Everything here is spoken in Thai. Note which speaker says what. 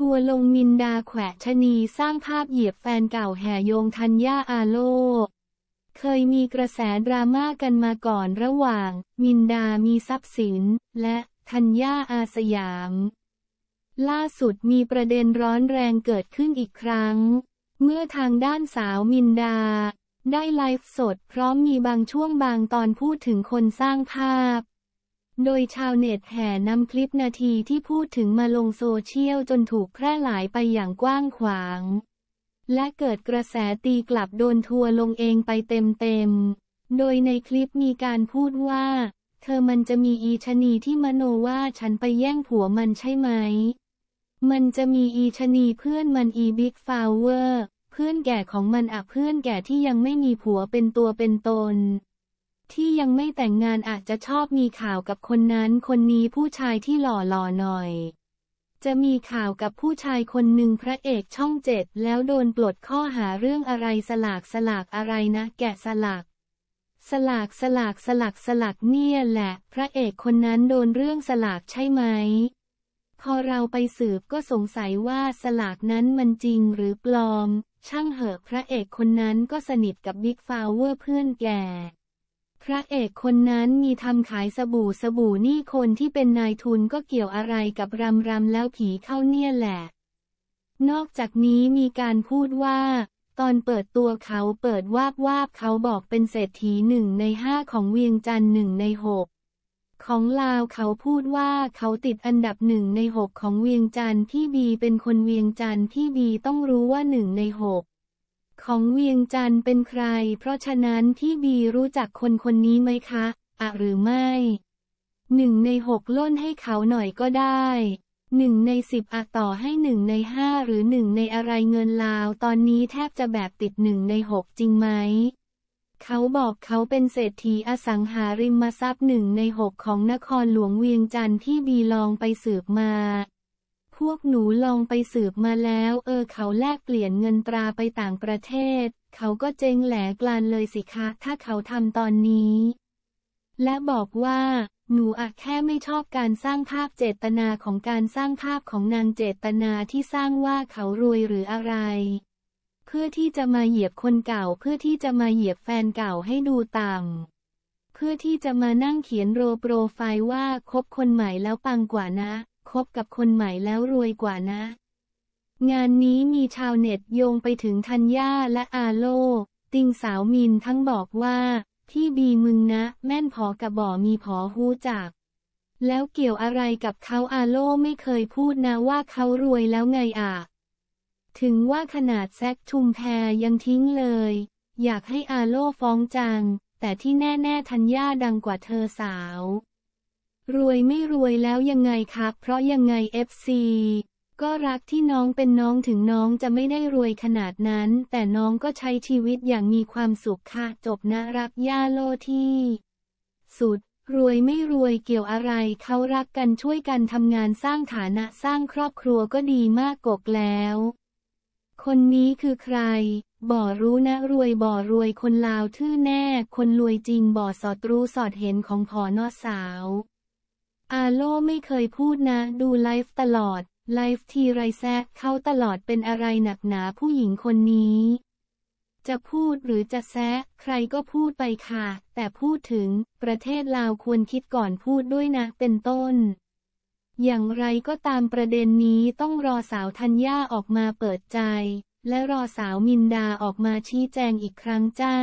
Speaker 1: ทัวลงมินดาแขวะชนีสร้างภาพเหยียบแฟนเก่าแห่โยงทัญญาอาโล เคยมีกระแสดราม่ากันมาก่อนระหว่างมินดามีทรัพย์สินและทัญญาอาสยาม ล่าสุดมีประเด็นร้อนแรงเกิดขึ้นอีกครั้ง เมื่อทางด้านสาวมินดา ได้ไลฟ์สดพร้อมมีบางช่วงบางตอนพูดถึงคนสร้างภาพโดยชาวเน็ตแห่นำคลิปนาทีที่พูดถึงมาลงโซเชียลจนถูกแพร่หลายไปอย่างกว้างขวาง และเกิดกระแสตีกลับโดนทัวลงเองไปเต็มๆ โดยในคลิปมีการพูดว่า เธอมันจะมีอีชนีที่มโนว่าฉันไปแย่งผัวมันใช่ไหม มันจะมีอีชนีเพื่อนมันอีบิ๊กฟาวเวอร์เพื่อนแก่ของมันอะเพื่อนแก่ที่ยังไม่มีผัวเป็นตัวเป็นตนที่ยังไม่แต่งงานอาจจะชอบมีข่าวกับคนนั้นคนนี้ผู้ชายที่หล่อหล่อหน่อย จะมีข่าวกับผู้ชายคนหนึ่งพระเอกช่องเจ็ดแล้วโดนปลดข้อหาเรื่องอะไรสลากสลากอะไรนะ แกะสลาก สลากสลากสลากสลากเนี่ยแหละ พระเอกคนนั้นโดนเรื่องสลากใช่ไหม พอเราไปสืบก็สงสัยว่าสลากนั้นมันจริงหรือปลอม ช่างเหอะพระเอกคนนั้นก็สนิทกับบิ๊กฟาวเวอร์เพื่อนแกพระเอกคนนั้นมีทำขายสบู่ สบู่นี่คนที่เป็นนายทุนก็เกี่ยวอะไรกับรำรำแล้วผีเข้าเนี่ยแหละ นอกจากนี้มีการพูดว่า ตอนเปิดตัวเขาเปิดวาบวาบเขาบอกเป็นเศรษฐีหนึ่งในห้าของเวียงจันทร์หนึ่งในหกของลาวเขาพูดว่าเขาติดอันดับหนึ่งในหกของเวียงจันทร์พี่บีเป็นคนเวียงจันทร์พี่บีต้องรู้ว่าหนึ่งในหกของเวียงจันทร์เป็นใคร เพราะฉะนั้นที่บีรู้จักคนคนนี้ไหมคะ อะหรือไม่ หนึ่งในหกล้นให้เขาหน่อยก็ได้ หนึ่งในสิบอะต่อให้หนึ่งในห้าหรือหนึ่งในอะไรเงินลาวตอนนี้แทบจะแบบติดหนึ่งในหกจริงไหม เขาบอกเขาเป็นเศรษฐีอสังหาริมทรัพย์หนึ่งในหกของนครหลวงเวียงจันทร์ที่บีลองไปสืบมาพวกหนูลองไปสืบมาแล้ว เออ เขาแลกเปลี่ยนเงินตราไปต่างประเทศ เขาก็เจงแหลกลานเลยสิคะ ถ้าเขาทำตอนนี้ และบอกว่า หนูอะแค่ไม่ชอบการสร้างภาพเจตนาของการสร้างภาพของนางเจตนาที่สร้างว่าเขารวยหรืออะไร เพื่อที่จะมาเหยียบคนเก่าเพื่อที่จะมาเหยียบแฟนเก่าให้ดูต่ำเพื่อที่จะมานั่งเขียนโรโปรไฟล์ว่าคบคนใหม่แล้วปังกว่านะคบกับคนใหม่แล้วรวยกว่านะ งานนี้มีชาวเน็ตโยงไปถึงธัญญาและอาโลติงสาวมินทั้งบอกว่าพี่บีมึงนะ แม่นพอกับบ่อมีพอหูจัก แล้วเกี่ยวอะไรกับเขาอาโลไม่เคยพูดนะว่าเขารวยแล้วไงอ่ะ ถึงว่าขนาดแซกชุมแพยังทิ้งเลย อยากให้อาโลฟ้องจัง แต่ที่แน่ๆทัญญาดังกว่าเธอสาวรวยไม่รวยแล้วยังไงครับ เพราะยังไงเอฟซีก็รักที่น้องเป็นน้องถึงน้องจะไม่ได้รวยขนาดนั้น แต่น้องก็ใช้ชีวิตอย่างมีความสุขค่ะ จบนะ รักย่าโลที่ สุด รวยไม่รวยเกี่ยวอะไร เขารักกันช่วยกันทำงานสร้างฐานะสร้างครอบครัวก็ดีมากกกแล้ว คนนี้คือใคร บ่อรู้นะรวยบ่อรวยคนลาวทื่อแน่ คนรวยจริงบ่อสอดรู้สอดเห็นของผอนอสาวอาโลไม่เคยพูดนะ ดูไลฟ์ตลอด ไลฟ์ทีไรแซะเขาตลอดเป็นอะไรหนักหนาผู้หญิงคนนี้ จะพูดหรือจะแซะ ใครก็พูดไปค่ะ แต่พูดถึง ประเทศลาวควรคิดก่อนพูดด้วยนะเป็นต้น อย่างไรก็ตามประเด็นนี้ต้องรอสาวธัญญาออกมาเปิดใจ และรอสาวมินดาออกมาชี้แจงอีกครั้งจ้า